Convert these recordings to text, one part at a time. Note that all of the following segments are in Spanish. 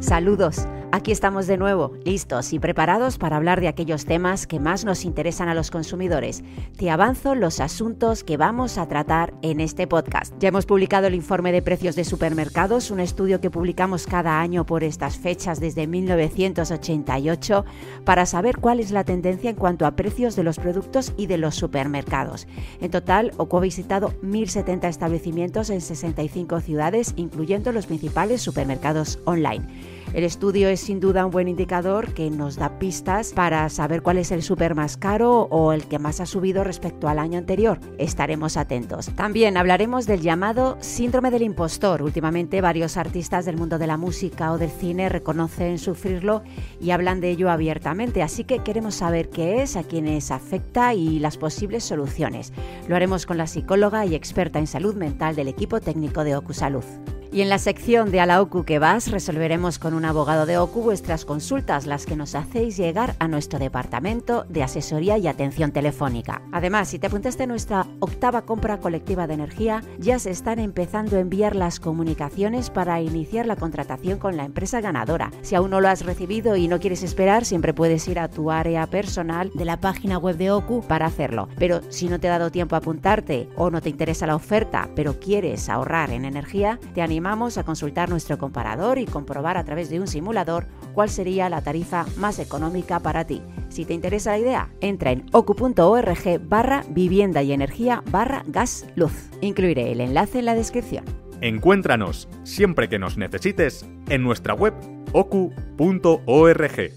Saludos. Aquí estamos de nuevo, listos y preparados para hablar de aquellos temas que más nos interesan a los consumidores. Te avanzo los asuntos que vamos a tratar en este podcast. Ya hemos publicado el informe de precios de supermercados, un estudio que publicamos cada año por estas fechas desde 1988 para saber cuál es la tendencia en cuanto a precios de los productos y de los supermercados. En total, OCO ha visitado 1.070 establecimientos en 65 ciudades, incluyendo los principales supermercados online. El estudio es sin duda un buen indicador que nos da pistas para saber cuál es el súper más caro o el que más ha subido respecto al año anterior. Estaremos atentos. También hablaremos del llamado síndrome del impostor. Últimamente varios artistas del mundo de la música o del cine reconocen sufrirlo y hablan de ello abiertamente, así que queremos saber qué es, a quiénes afecta y las posibles soluciones. Lo haremos con la psicóloga y experta en salud mental del equipo técnico de Ocusalud. Y en la sección de A la OCU que vas, resolveremos con un abogado de OCU vuestras consultas, las que nos hacéis llegar a nuestro departamento de asesoría y atención telefónica. Además, si te apuntaste a nuestra octava compra colectiva de energía, ya se están empezando a enviar las comunicaciones para iniciar la contratación con la empresa ganadora. Si aún no lo has recibido y no quieres esperar, siempre puedes ir a tu área personal de la página web de OCU para hacerlo. Pero si no te ha dado tiempo a apuntarte o no te interesa la oferta, pero quieres ahorrar en energía, te animo animamos a consultar nuestro comparador y comprobar a través de un simulador cuál sería la tarifa más económica para ti. Si te interesa la idea, entra en ocu.org barra vivienda y energía barra gas luz. Incluiré el enlace en la descripción. Encuéntranos siempre que nos necesites en nuestra web ocu.org.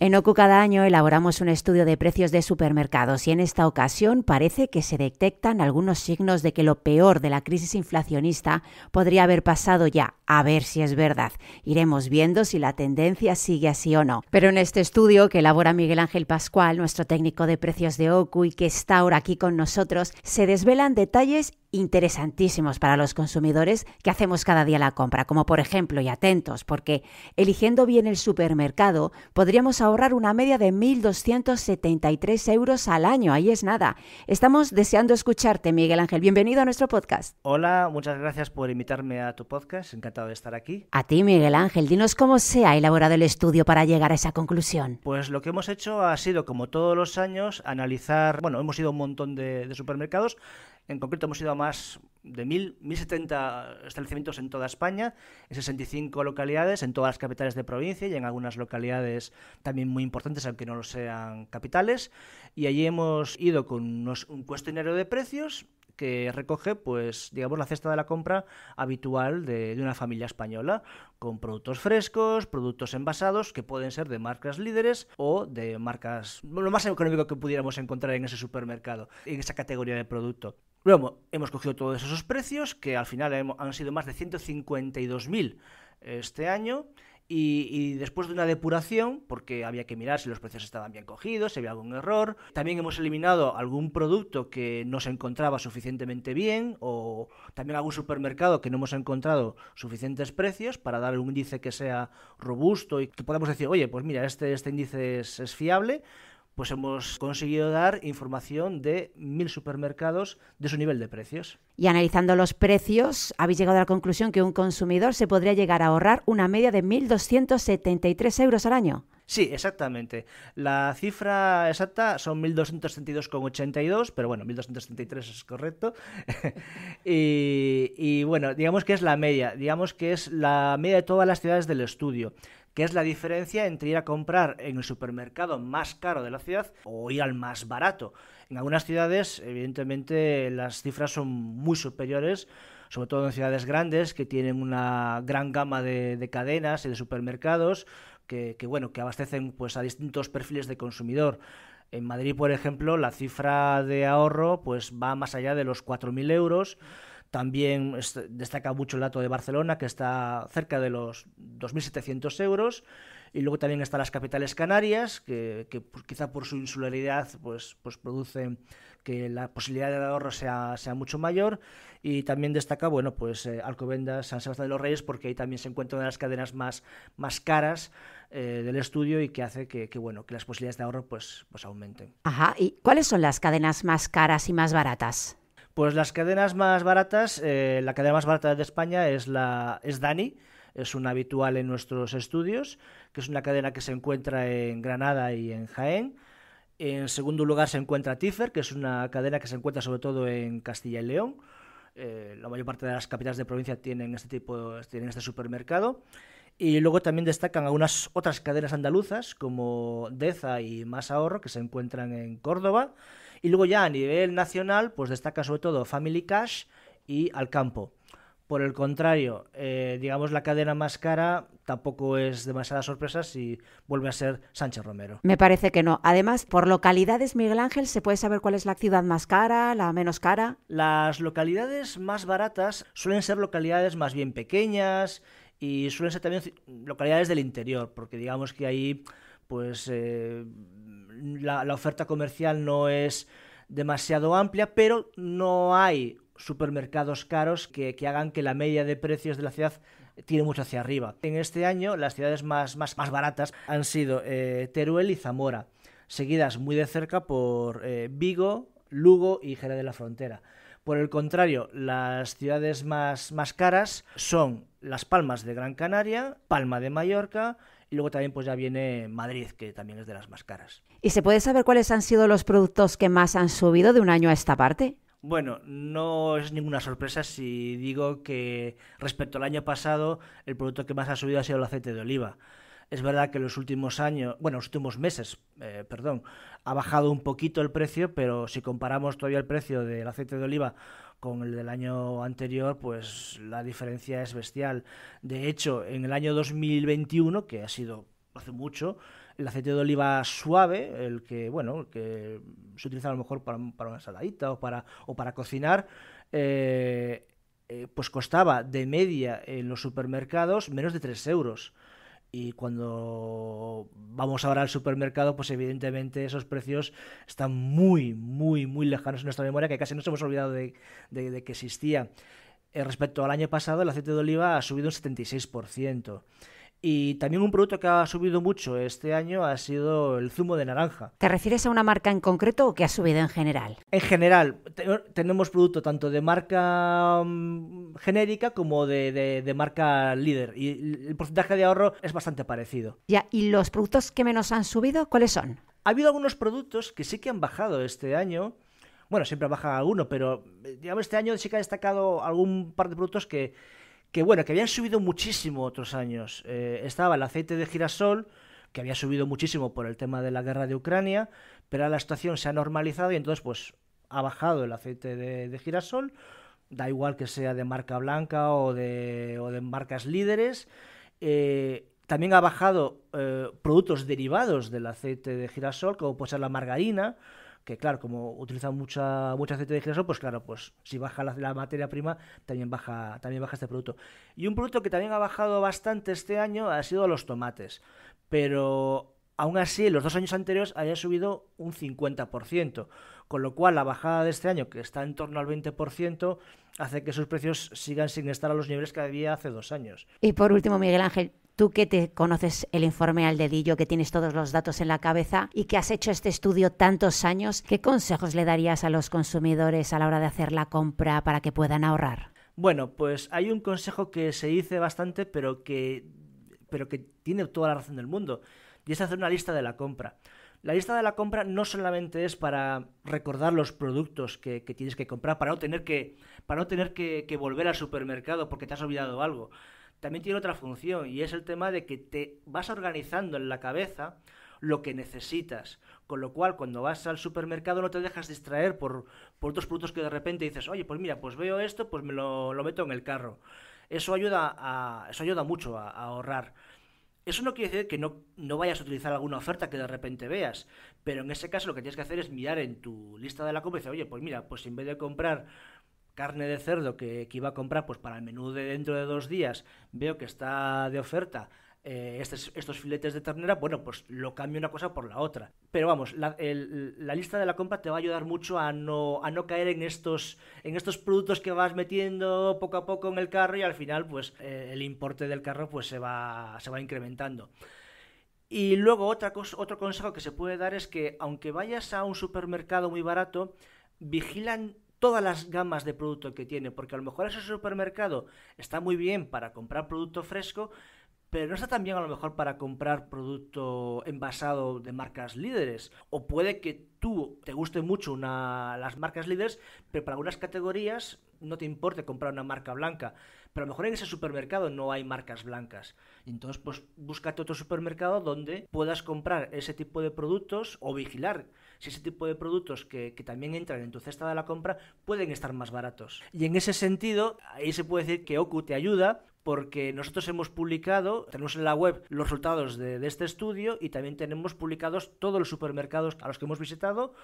En OCU cada año elaboramos un estudio de precios de supermercados y en esta ocasión parece que se detectan algunos signos de que lo peor de la crisis inflacionista podría haber pasado ya. A ver si es verdad. Iremos viendo si la tendencia sigue así o no. Pero en este estudio que elabora Miguel Ángel Pascual, nuestro técnico de precios de OCU y que está ahora aquí con nosotros, se desvelan detalles interesantísimos para los consumidores que hacemos cada día la compra, como por ejemplo, y atentos, porque eligiendo bien el supermercado podríamos ahorrar una media de 1.273 euros al año, ahí es nada. Estamos deseando escucharte, Miguel Ángel, bienvenido a nuestro podcast. Hola, muchas gracias por invitarme a tu podcast, encantado de estar aquí. A ti, Miguel Ángel, dinos cómo se ha elaborado el estudio para llegar a esa conclusión. Pues lo que hemos hecho ha sido, como todos los años, analizar, bueno, hemos ido a un montón de, de supermercados, en concreto hemos ido a más de 1.000, 1.070 establecimientos en toda España, en 65 localidades, en todas las capitales de provincia y en algunas localidades también muy importantes, aunque no lo sean capitales. Y allí hemos ido con un cuestionario de precios que recoge, pues, digamos, la cesta de la compra habitual de, de, una familia española, con productos frescos, productos envasados, que pueden ser de marcas líderes o de marcas, lo más económico que pudiéramos encontrar en ese supermercado, en esa categoría de producto. Luego hemos cogido todos esos precios, que al final han sido más de 152.000 eh, este año, y, después de una depuración, porque había que mirar si los precios estaban bien cogidos, si había algún error, también hemos eliminado algún producto que no se encontraba suficientemente bien o también algún supermercado que no hemos encontrado suficientes precios para dar un índice que sea robusto y que podamos decir, oye, pues mira, este, este índice es fiable, pues hemos conseguido dar información de mil supermercados de su nivel de precios. Y analizando los precios, habéis llegado a la conclusión que un consumidor se podría llegar a ahorrar una media de 1.273 euros al año. Sí, exactamente. La cifra exacta son 1.272,82, pero bueno, 1.273 es correcto. y, y bueno, digamos que es la media, digamos que es la media de todas las ciudades del estudio. ¿Qué es la diferencia entre ir a comprar en el supermercado más caro de la ciudad o ir al más barato. En algunas ciudades, evidentemente, las cifras son muy superiores sobre todo en ciudades grandes que tienen una gran gama de, cadenas y de supermercados que, bueno que abastecen pues a distintos perfiles de consumidor. En Madrid, por ejemplo, la cifra de ahorro pues va más allá de los 4.000 euros también destaca mucho el dato de Barcelona, que está cerca de los 2.700 euros. Y luego también están las capitales canarias, que, pues, quizá por su insularidad pues, pues producen que la posibilidad de ahorro sea, mucho mayor. Y también destaca, bueno, pues eh, Alcobendas, San Sebastián de los Reyes, porque ahí también se encuentra una de las cadenas más, caras eh, del estudio y que hace que, que, bueno, que las posibilidades de ahorro pues, pues aumenten. Ajá, ¿y cuáles son las cadenas más caras y más baratas? Pues las cadenas más baratas, eh, la cadena más barata de España es, la, es Dani, es una habitual en nuestros estudios, que es una cadena que se encuentra en Granada y en Jaén. En segundo lugar se encuentra Tifer, que es una cadena que se encuentra sobre todo en Castilla y León. Eh, la mayor parte de las capitales de provincia tienen este tipo, tienen este supermercado. Y luego también destacan algunas otras cadenas andaluzas como Deza y Más Ahorro, que se encuentran en Córdoba. Y luego ya a nivel nacional, pues destaca sobre todo Family Cash y Alcampo. Por el contrario, eh, digamos la cadena más cara tampoco es demasiada sorpresa si vuelve a ser Sánchez Romero. Me parece que no. Además, por localidades, Miguel Ángel, ¿se puede saber cuál es la ciudad más cara, la menos cara? Las localidades más baratas suelen ser localidades más bien pequeñas y suelen ser también localidades del interior, porque digamos que ahí pues eh, la, oferta comercial no es demasiado amplia, pero no hay supermercados caros que, hagan que la media de precios de la ciudad tire mucho hacia arriba. En este año las ciudades más, baratas han sido eh, Teruel y Zamora, seguidas muy de cerca por eh, Vigo, Lugo y Jerez de la Frontera. Por el contrario, las ciudades más caras son Las Palmas de Gran Canaria, Palma de Mallorca, y luego también pues ya viene Madrid, que también es de las más caras. ¿Y se puede saber cuáles han sido los productos que más han subido de un año a esta parte? Bueno, no es ninguna sorpresa si digo que respecto al año pasado el producto que más ha subido ha sido el aceite de oliva. Es verdad que los últimos años, bueno, los últimos meses, eh, perdón, ha bajado un poquito el precio, pero si comparamos todavía el precio del aceite de oliva con el del año anterior, pues la diferencia es bestial. De hecho, en el año 2021, que ha sido hace mucho, el aceite de oliva suave, el que, bueno, que se utiliza a lo mejor para, una ensaladita o para, o para cocinar, eh, eh, pues costaba de media en los supermercados menos de 3 euros y cuando vamos ahora al supermercado, pues evidentemente esos precios están muy, muy, muy lejanos en nuestra memoria, que casi nos hemos olvidado de, que existía. Eh, respecto al año pasado, el aceite de oliva ha subido un 76%. Y también un producto que ha subido mucho este año ha sido el zumo de naranja. ¿Te refieres a una marca en concreto o que ha subido en general? En general, tenemos producto tanto de marca mm, genérica como de, marca líder. Y el porcentaje de ahorro es bastante parecido. Ya, ¿y los productos que menos han subido, cuáles son? Ha habido algunos productos que sí que han bajado este año. Bueno, siempre baja uno, pero eh, este año sí que ha destacado algún par de productos que que bueno, que habían subido muchísimo otros años. Eh, estaba el aceite de girasol, que había subido muchísimo por el tema de la guerra de Ucrania, pero la situación se ha normalizado y entonces pues ha bajado el aceite de, girasol, da igual que sea de marca blanca o de, marcas líderes. Eh, también ha bajado eh, productos derivados del aceite de girasol, como puede ser la margarina, que claro, como utilizan mucha, mucho aceite de girasol, pues claro, pues si baja la, materia prima, también baja, también baja este producto. Y un producto que también ha bajado bastante este año ha sido los tomates. Pero aún así, en los dos años anteriores había subido un 50%. Con lo cual, la bajada de este año, que está en torno al 20%, hace que sus precios sigan sin estar a los niveles que había hace dos años. Y por último, Miguel Ángel, tú que te conoces el informe al dedillo, que tienes todos los datos en la cabeza y que has hecho este estudio tantos años, ¿qué consejos le darías a los consumidores a la hora de hacer la compra para que puedan ahorrar? Bueno, pues hay un consejo que se dice bastante, pero que, pero que tiene toda la razón del mundo, y es hacer una lista de la compra. La lista de la compra no solamente es para recordar los productos que, tienes que comprar, para no tener para no tener que volver al supermercado porque te has olvidado algo también tiene otra función y es el tema de que te vas organizando en la cabeza lo que necesitas. Con lo cual, cuando vas al supermercado no te dejas distraer por, por otros productos que de repente dices, oye, pues mira, pues veo esto, pues me lo, meto en el carro. Eso ayuda, a, eso ayuda mucho a, ahorrar. Eso no quiere decir que no, no, vayas a utilizar alguna oferta que de repente veas, pero en ese caso lo que tienes que hacer es mirar en tu lista de la compra y decir, oye, pues mira, pues en vez de comprar carne de cerdo que, iba a comprar pues para el menú de dentro de dos días, veo que está de oferta eh, estos, filetes de ternera, bueno, pues lo cambio una cosa por la otra. Pero vamos, la, lista de la compra te va a ayudar mucho a no, a no caer en estos, en estos productos que vas metiendo poco a poco en el carro y al final pues eh, el importe del carro pues se va, se va incrementando. Y luego otra otro consejo que se puede dar es que aunque vayas a un supermercado muy barato, vigilan todas las gamas de producto que tiene, porque a lo mejor ese supermercado está muy bien para comprar producto fresco, pero no está tan bien a lo mejor para comprar producto envasado de marcas líderes. O puede que tú te guste mucho una, las marcas líderes, pero para algunas categorías no te importe comprar una marca blanca. Pero a lo mejor en ese supermercado no hay marcas blancas. Entonces, pues búscate otro supermercado donde puedas comprar ese tipo de productos o vigilar si ese tipo de productos que, también entran en tu cesta de la compra pueden estar más baratos. Y en ese sentido, ahí se puede decir que Ocu te ayuda porque nosotros hemos publicado, tenemos en la web los resultados de, de este estudio y también tenemos publicados todos los supermercados a los que hemos visitado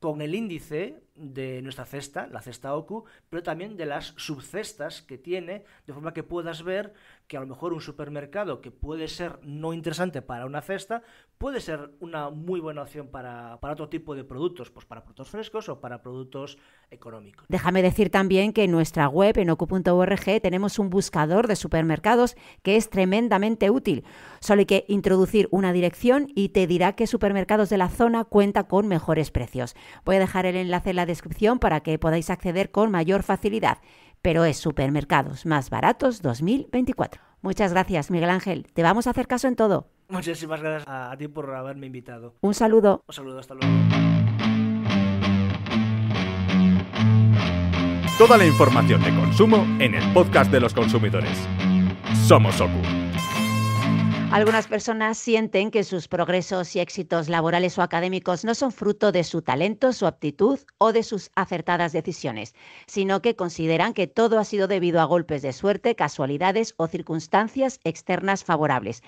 con el índice de nuestra cesta, la cesta OCU, pero también de las subcestas que tiene, de forma que puedas ver que a lo mejor un supermercado que puede ser no interesante para una cesta, puede ser una muy buena opción para, otro tipo de productos, pues para productos frescos o para productos económicos. Déjame decir también que en nuestra web, en ocu.org, tenemos un buscador de supermercados que es tremendamente útil. Solo hay que introducir una dirección y te dirá qué supermercados de la zona cuenta con mejores precios. Voy a dejar el enlace en la descripción para que podáis acceder con mayor facilidad pero es Supermercados Más Baratos 2024. Muchas gracias, Miguel Ángel. Te vamos a hacer caso en todo. Muchísimas gracias a ti por haberme invitado. Un saludo. Un saludo, hasta luego. Toda la información de consumo en el podcast de los consumidores. Somos Ocu. Algunas personas sienten que sus progresos y éxitos laborales o académicos no son fruto de su talento, su aptitud o de sus acertadas decisiones, sino que consideran que todo ha sido debido a golpes de suerte, casualidades o circunstancias externas favorables.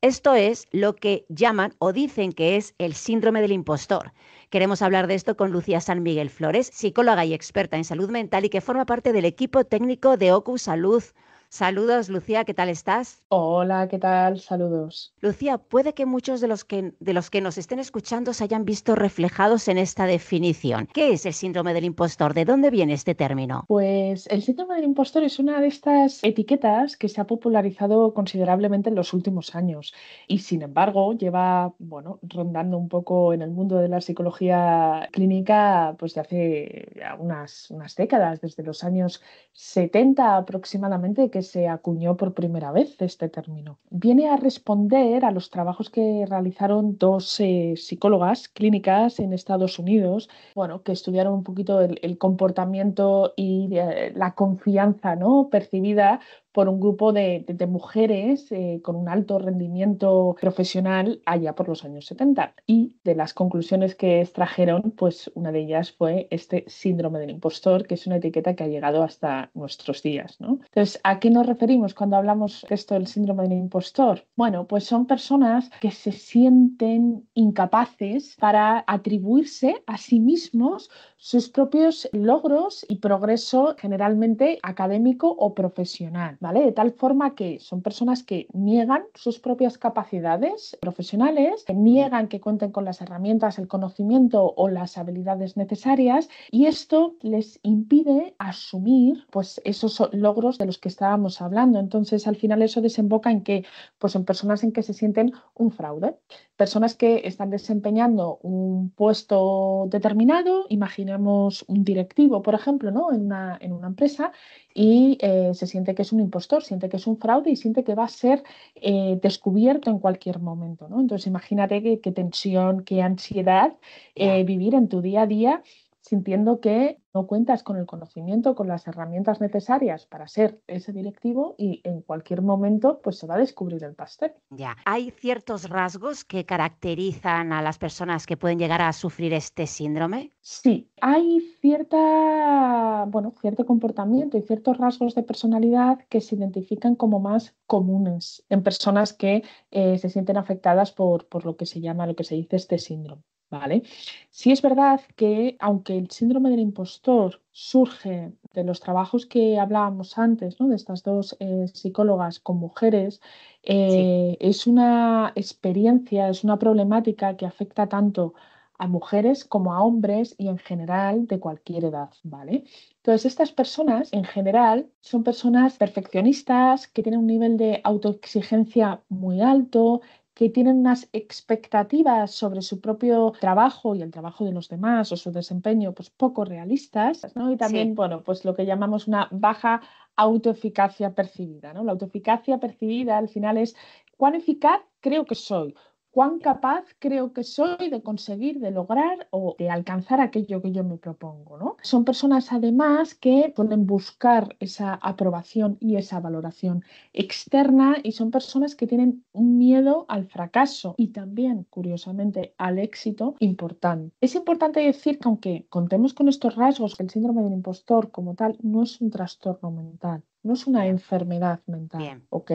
Esto es lo que llaman o dicen que es el síndrome del impostor. Queremos hablar de esto con Lucía San Miguel Flores, psicóloga y experta en salud mental y que forma parte del equipo técnico de OCU Salud Saludos, Lucía, ¿qué tal estás? Hola, ¿qué tal? Saludos. Lucía, puede que muchos de los que, de los que nos estén escuchando se hayan visto reflejados en esta definición. ¿Qué es el síndrome del impostor? ¿De dónde viene este término? Pues el síndrome del impostor es una de estas etiquetas que se ha popularizado considerablemente en los últimos años y sin embargo lleva, bueno, rondando un poco en el mundo de la psicología clínica pues de hace unas, unas décadas, desde los años 70 aproximadamente, que se acuñó por primera vez este término. Viene a responder a los trabajos que realizaron dos eh, psicólogas clínicas en Estados Unidos, bueno, que estudiaron un poquito el, comportamiento y eh, la confianza ¿no? percibida por un grupo de, mujeres eh, con un alto rendimiento profesional allá por los años 70. Y de las conclusiones que extrajeron, pues una de ellas fue este síndrome del impostor, que es una etiqueta que ha llegado hasta nuestros días. Entonces, ¿a qué nos referimos cuando hablamos de esto del síndrome del impostor? Bueno, pues son personas que se sienten incapaces para atribuirse a sí mismos sus propios logros y progreso generalmente académico o profesional. De tal forma que son personas que niegan sus propias capacidades profesionales, que niegan que cuenten con las herramientas, el conocimiento o las habilidades necesarias y esto les impide asumir pues esos logros de los que estábamos hablando. Entonces, al final eso desemboca en que pues personas en que se sienten un fraude, personas que están desempeñando un puesto determinado, imaginemos un directivo, por ejemplo, ¿no? en, una, en una empresa y eh, se siente que es un impostor, siente que es un fraude y siente que va a ser eh, descubierto en cualquier momento. Entonces imagínate qué, tensión, qué ansiedad eh, vivir en tu día a día sintiendo que no cuentas con el conocimiento, con las herramientas necesarias para ser ese directivo y en cualquier momento pues se va a descubrir el pastel. Ya, hay ciertos rasgos que caracterizan a las personas que pueden llegar a sufrir este síndrome? Sí, hay cierta, bueno, cierto comportamiento y ciertos rasgos de personalidad que se identifican como más comunes en personas que eh, se sienten afectadas por, por lo que se llama, lo que se dice este síndrome. ¿vale? Sí es verdad que aunque el síndrome del impostor surge de los trabajos que hablábamos antes, de estas dos eh, psicólogas con mujeres, eh, es una experiencia, es una problemática que afecta tanto a mujeres como a hombres y en general de cualquier edad, ¿vale? Entonces, estas personas en general son personas perfeccionistas, que tienen un nivel de autoexigencia muy alto, que tienen unas expectativas sobre su propio trabajo y el trabajo de los demás o su desempeño pues poco realistas, ¿no? Y también, bueno, pues lo que llamamos una baja autoeficacia percibida, ¿no? La autoeficacia percibida al final es cuán eficaz creo que soy, cuán capaz creo que soy de conseguir, de lograr o de alcanzar aquello que yo me propongo. ¿no? Son personas además que suelen buscar esa aprobación y esa valoración externa y son personas que tienen un miedo al fracaso y también, curiosamente, al éxito importante. Es importante decir que aunque contemos con estos rasgos, el síndrome del impostor como tal no es un trastorno mental no es una enfermedad mental, ¿ok?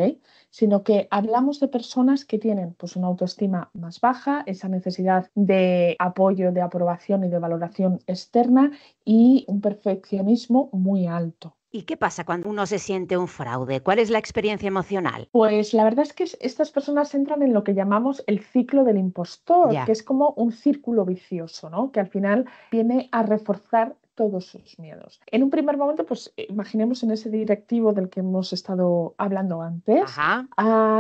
Sino que hablamos de personas que tienen pues una autoestima más baja, esa necesidad de apoyo, de aprobación y de valoración externa y un perfeccionismo muy alto. ¿Y qué pasa cuando uno se siente un fraude? ¿Cuál es la experiencia emocional? Pues la verdad es que estas personas entran en lo que llamamos el ciclo del impostor, que es como un círculo vicioso, ¿no? Que al final viene a reforzar todos sus miedos. En un primer momento, pues imaginemos en ese directivo del que hemos estado hablando antes,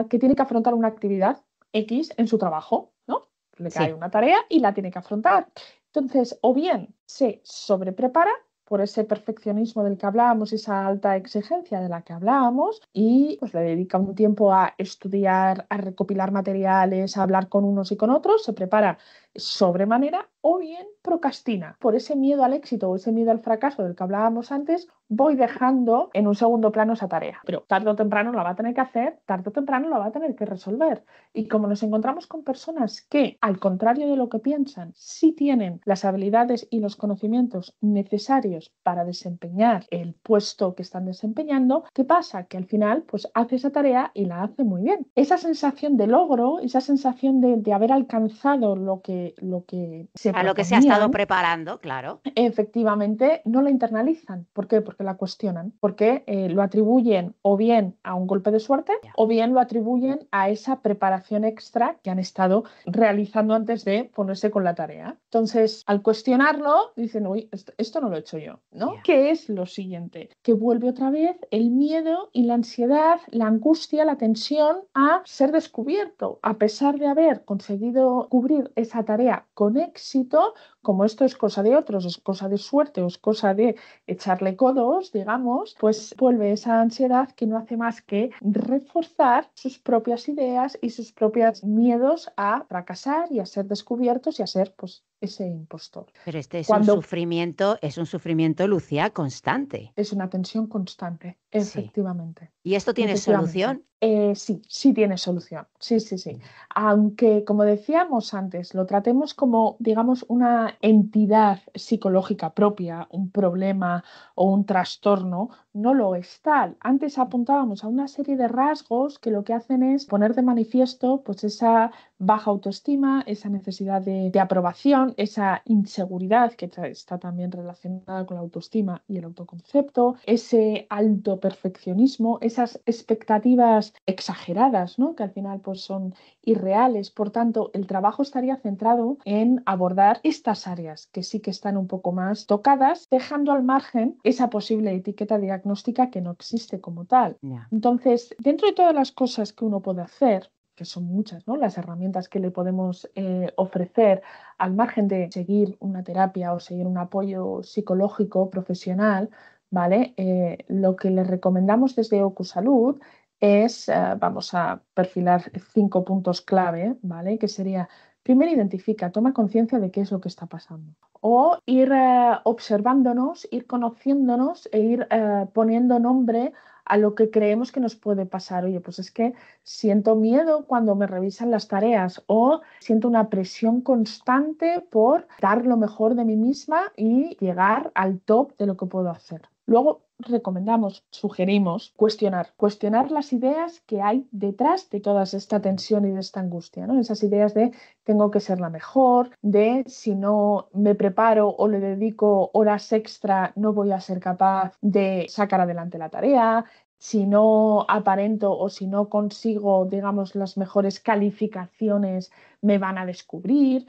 que tiene que afrontar una actividad X en su trabajo, ¿no? Le cae una tarea y la tiene que afrontar. Entonces, o bien se sobreprepara por ese perfeccionismo del que hablábamos, esa alta exigencia de la que hablábamos, y pues le dedica un tiempo a estudiar, a recopilar materiales, a hablar con unos y con otros, se prepara sobremanera o bien procrastina. Por ese miedo al éxito o ese miedo al fracaso del que hablábamos antes, voy dejando en un segundo plano esa tarea. Pero tarde o temprano la va a tener que hacer, tarde o temprano la va a tener que resolver. Y como nos encontramos con personas que, al contrario de lo que piensan, sí tienen las habilidades y los conocimientos necesarios para desempeñar el puesto que están desempeñando, ¿qué pasa? Que al final pues hace esa tarea y la hace muy bien. Esa sensación de logro, esa sensación de haber alcanzado lo que lo que se A lo que se ha estado preparando, claro. Efectivamente, no la internalizan. ¿Por qué? Porque la cuestionan. Porque eh, lo atribuyen o bien a un golpe de suerte o bien lo atribuyen a esa preparación extra que han estado realizando antes de ponerse con la tarea. Entonces, al cuestionarlo, dicen, uy, esto, no lo he hecho yo, ¿no? ¿Qué es lo siguiente? Que vuelve otra vez el miedo y la ansiedad, la angustia, la tensión a ser descubierto, a pesar de haber conseguido cubrir esa tarea con éxito como esto es cosa de otros, es cosa de suerte o es cosa de echarle codos, digamos, pues vuelve esa ansiedad que no hace más que reforzar sus propias ideas y sus propios miedos a fracasar y a ser descubiertos y a ser pues ese impostor. Pero este es un sufrimiento, es un sufrimiento, Lucía, constante. Es una tensión constante, efectivamente. ¿Y esto tiene solución? Eh, sí, sí tiene solución. Sí, sí, sí. Mm. Aunque, como decíamos antes, lo tratemos como, digamos, una entidad psicológica propia, un problema o un trastorno, no lo es tal. Antes mm. apuntábamos a una serie de rasgos que lo que hacen es poner de manifiesto pues esa baja autoestima, esa necesidad de, aprobación, esa inseguridad que está también relacionada con la autoestima y el autoconcepto, ese alto perfeccionismo, esas expectativas exageradas, ¿no? que al final pues, son irreales. Por tanto, el trabajo estaría centrado en abordar estas áreas que sí que están un poco más tocadas, dejando al margen esa posible etiqueta diagnóstica que no existe como tal. Entonces, dentro de todas las cosas que uno puede hacer, que son muchas, ¿no? Las herramientas que le podemos eh, ofrecer al margen de seguir una terapia o seguir un apoyo psicológico profesional, ¿vale? Eh, lo que le recomendamos desde OcuSalud es, eh, vamos a perfilar cinco puntos clave, ¿vale? Que sería Primero identifica, toma conciencia de qué es lo que está pasando. O ir eh, observándonos, ir conociéndonos e ir eh, poniendo nombre a lo que creemos que nos puede pasar. Oye, pues es que siento miedo cuando me revisan las tareas o siento una presión constante por dar lo mejor de mí misma y llegar al top de lo que puedo hacer. Luego recomendamos, sugerimos cuestionar, cuestionar las ideas que hay detrás de toda esta tensión y de esta angustia, ¿no? Esas ideas de tengo que ser la mejor, de si no me preparo o le dedico horas extra no voy a ser capaz de sacar adelante la tarea, si no aparento o si no consigo, digamos, las mejores calificaciones, me van a descubrir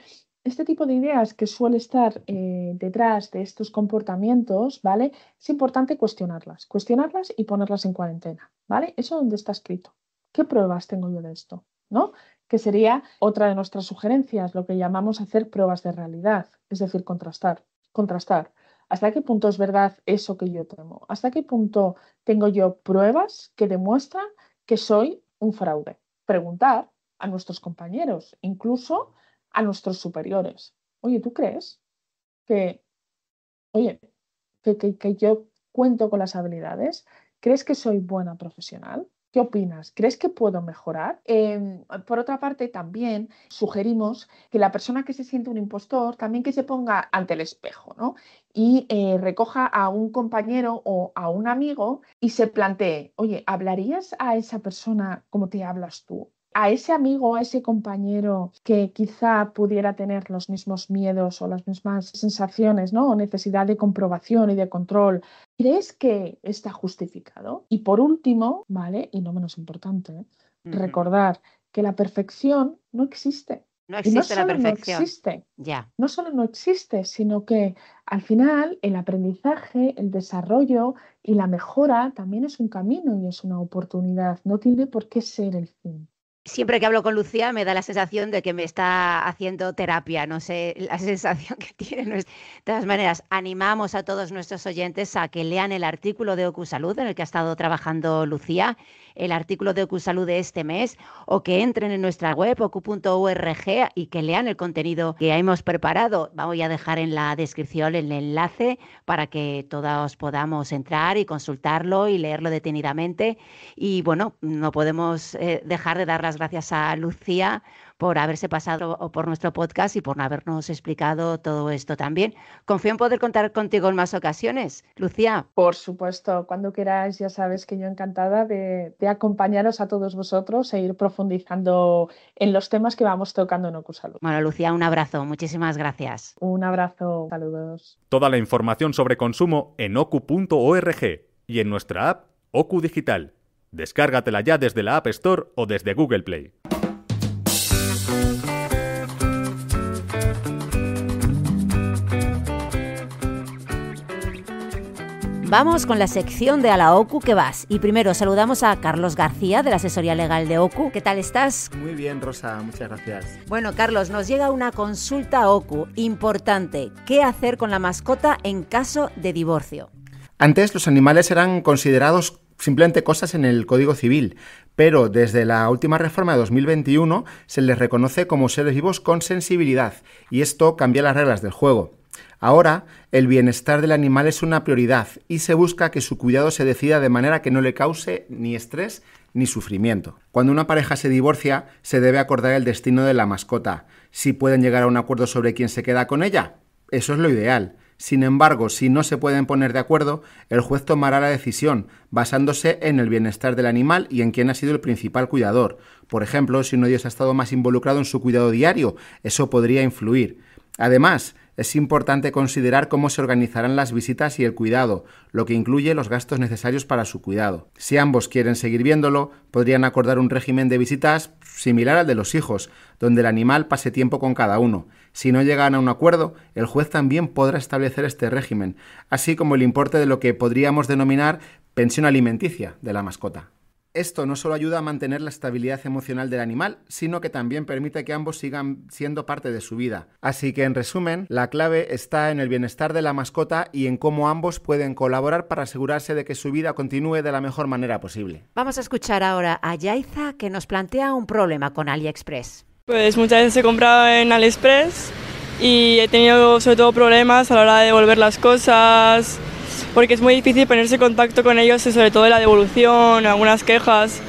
este tipo de ideas que suele estar eh, detrás de estos comportamientos, ¿vale? Es importante cuestionarlas, cuestionarlas y ponerlas en cuarentena, ¿vale? Eso donde está escrito. ¿Qué pruebas tengo yo de esto? ¿No? Que sería otra de nuestras sugerencias, lo que llamamos hacer pruebas de realidad, es decir, contrastar, contrastar. ¿Hasta qué punto es verdad eso que yo temo? ¿Hasta qué punto tengo yo pruebas que demuestran que soy un fraude? Preguntar a nuestros compañeros, incluso a nuestros superiores. Oye, ¿tú crees que, oye, que, yo cuento con las habilidades? ¿Crees que soy buena profesional? ¿Qué opinas? ¿Crees que puedo mejorar? Em, por otra parte, también sugerimos que la persona que se siente un impostor también que se ponga ante el espejo ¿no? y eh, recoja a un compañero o a un amigo y se plantee, oye, ¿hablarías a esa persona como te hablas tú? a ese amigo, a ese compañero que quizá pudiera tener los mismos miedos o las mismas sensaciones, ¿no? O necesidad de comprobación y de control. ¿Crees que está justificado? Y por último, ¿vale? Y no menos importante, ¿eh? recordar que la perfección no existe. No existe existe. No solo no existe, sino que al final el aprendizaje, el desarrollo y la mejora también es un camino y es una oportunidad. No tiene por qué ser el fin siempre que hablo con Lucía me da la sensación de que me está haciendo terapia, no sé, la sensación que tiene. De todas maneras, animamos a todos nuestros oyentes a que lean el artículo de OcuSalud en el que ha estado trabajando Lucía, el artículo de OcuSalud de este mes, o que entren en nuestra web ocu.org y que lean el contenido que hemos preparado. Voy a dejar en la descripción el enlace para que todos podamos entrar y consultarlo y leerlo detenidamente. Y bueno, no podemos eh, dejar de dar las gracias a Lucía por haberse pasado por nuestro podcast y por habernos explicado todo esto también. Confío en poder contar contigo en más ocasiones. Lucía. Por supuesto, cuando queráis, ya sabes que yo encantada de, acompañaros a todos vosotros e ir profundizando en los temas que vamos tocando en Ocusalud. Bueno, Lucía, un abrazo, muchísimas gracias. Un abrazo, saludos. Toda la información sobre consumo en ocu.org y en nuestra app Ocu Digital. Descárgatela ya desde la App Store o desde Google Play. Vamos con la sección de Alaoku que vas. Y primero saludamos a Carlos García de la asesoría legal de OCU. ¿Qué tal estás? Muy bien, Rosa, muchas gracias. Bueno, Carlos, nos llega una consulta OCU importante. ¿Qué hacer con la mascota en caso de divorcio? Antes los animales eran considerados simplemente cosas en el Código Civil, pero desde la última reforma de 2021 se les reconoce como seres vivos con sensibilidad y esto cambia las reglas del juego. Ahora, el bienestar del animal es una prioridad y se busca que su cuidado se decida de manera que no le cause ni estrés ni sufrimiento. Cuando una pareja se divorcia, se debe acordar el destino de la mascota. Si pueden llegar a un acuerdo sobre quién se queda con ella, eso es lo ideal. Sin embargo, si no se pueden poner de acuerdo, el juez tomará la decisión, basándose en el bienestar del animal y en quién ha sido el principal cuidador. Por ejemplo, si uno de ellos ha estado más involucrado en su cuidado diario, eso podría influir. Además, es importante considerar cómo se organizarán las visitas y el cuidado, lo que incluye los gastos necesarios para su cuidado. Si ambos quieren seguir viéndolo, podrían acordar un régimen de visitas similar al de los hijos, donde el animal pase tiempo con cada uno. Si no llegan a un acuerdo, el juez también podrá establecer este régimen, así como el importe de lo que podríamos denominar pensión alimenticia de la mascota. Esto no solo ayuda a mantener la estabilidad emocional del animal, sino que también permite que ambos sigan siendo parte de su vida. Así que, en resumen, la clave está en el bienestar de la mascota y en cómo ambos pueden colaborar para asegurarse de que su vida continúe de la mejor manera posible. Vamos a escuchar ahora a Yaiza, que nos plantea un problema con AliExpress. Pues muchas veces he comprado en Aliexpress y he tenido sobre todo problemas a la hora de devolver las cosas, porque es muy difícil ponerse en contacto con ellos, sobre todo en la devolución, algunas quejas.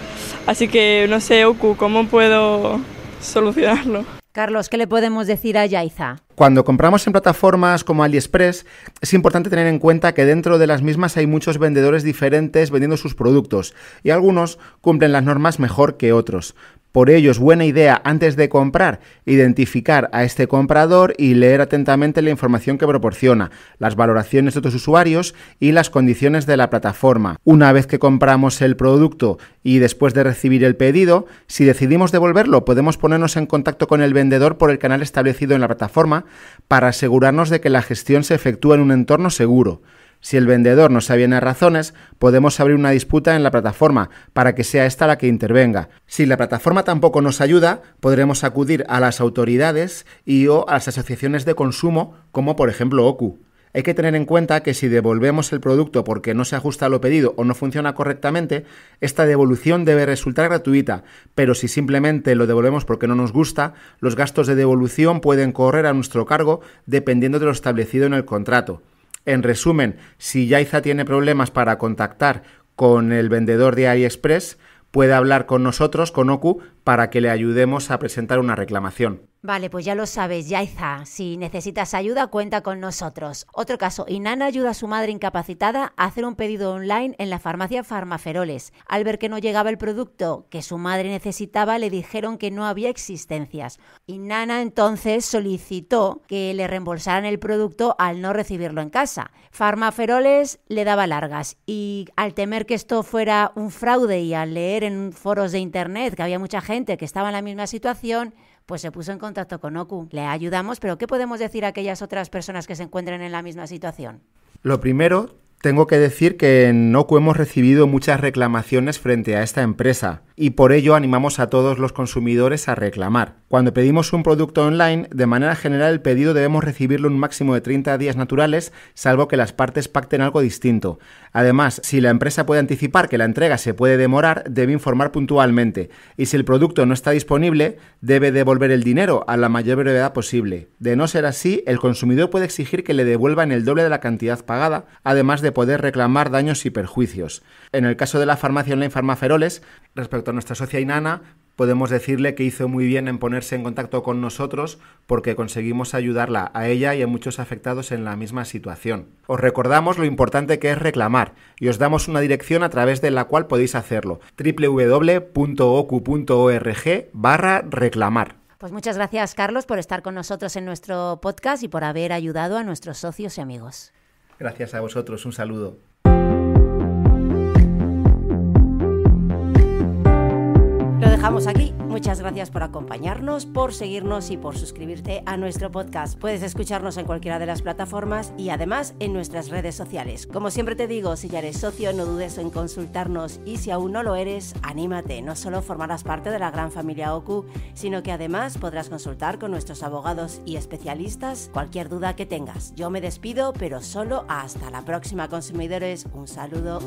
Así que no sé, ¿cómo puedo solucionarlo? Carlos, ¿qué le podemos decir a Yaiza? Cuando compramos en plataformas como AliExpress, es importante tener en cuenta que dentro de las mismas hay muchos vendedores diferentes vendiendo sus productos y algunos cumplen las normas mejor que otros. Por ello es buena idea antes de comprar identificar a este comprador y leer atentamente la información que proporciona, las valoraciones de otros usuarios y las condiciones de la plataforma. Una vez que compramos el producto y después de recibir el pedido, si decidimos devolverlo podemos ponernos en contacto con el vendedor por el canal establecido en la plataforma para asegurarnos de que la gestión se efectúa en un entorno seguro. Si el vendedor no aviene a razones, podemos abrir una disputa en la plataforma para que sea esta la que intervenga. Si la plataforma tampoco nos ayuda, podremos acudir a las autoridades y o a las asociaciones de consumo, como por ejemplo OCU. Hay que tener en cuenta que si devolvemos el producto porque no se ajusta a lo pedido o no funciona correctamente, esta devolución debe resultar gratuita, pero si simplemente lo devolvemos porque no nos gusta, los gastos de devolución pueden correr a nuestro cargo dependiendo de lo establecido en el contrato. En resumen, si Yaiza tiene problemas para contactar con el vendedor de iExpress puede hablar con nosotros, con OCU, para que le ayudemos a presentar una reclamación. Vale, pues ya lo sabes, Yaiza. Si necesitas ayuda, cuenta con nosotros. Otro caso, Inana ayuda a su madre incapacitada a hacer un pedido online en la farmacia Farmaferoles. Al ver que no llegaba el producto que su madre necesitaba, le dijeron que no había existencias. Inana entonces solicitó que le reembolsaran el producto al no recibirlo en casa. Farmaferoles le daba largas y al temer que esto fuera un fraude y al leer en foros de internet que había mucha gente que estaba en la misma situación, pues se puso en contacto con Ocu. Le ayudamos, pero ¿qué podemos decir a aquellas otras personas que se encuentren en la misma situación? Lo primero, tengo que decir que en Noku hemos recibido muchas reclamaciones frente a esta empresa y por ello animamos a todos los consumidores a reclamar. Cuando pedimos un producto online, de manera general el pedido debemos recibirlo un máximo de 30 días naturales, salvo que las partes pacten algo distinto. Además, si la empresa puede anticipar que la entrega se puede demorar, debe informar puntualmente y si el producto no está disponible, debe devolver el dinero a la mayor brevedad posible. De no ser así, el consumidor puede exigir que le devuelvan el doble de la cantidad pagada, además de poder reclamar daños y perjuicios. En el caso de la farmacia online Farmaferoles, respecto a nuestra socia Inana, podemos decirle que hizo muy bien en ponerse en contacto con nosotros porque conseguimos ayudarla a ella y a muchos afectados en la misma situación. Os recordamos lo importante que es reclamar y os damos una dirección a través de la cual podéis hacerlo www.ocu.org barra reclamar. Pues muchas gracias Carlos por estar con nosotros en nuestro podcast y por haber ayudado a nuestros socios y amigos. Gracias a vosotros, un saludo. Estamos aquí. Muchas gracias por acompañarnos, por seguirnos y por suscribirte a nuestro podcast. Puedes escucharnos en cualquiera de las plataformas y además en nuestras redes sociales. Como siempre te digo, si ya eres socio, no dudes en consultarnos y si aún no lo eres, anímate. No solo formarás parte de la gran familia OCU, sino que además podrás consultar con nuestros abogados y especialistas cualquier duda que tengas. Yo me despido, pero solo hasta la próxima, consumidores. Un saludo.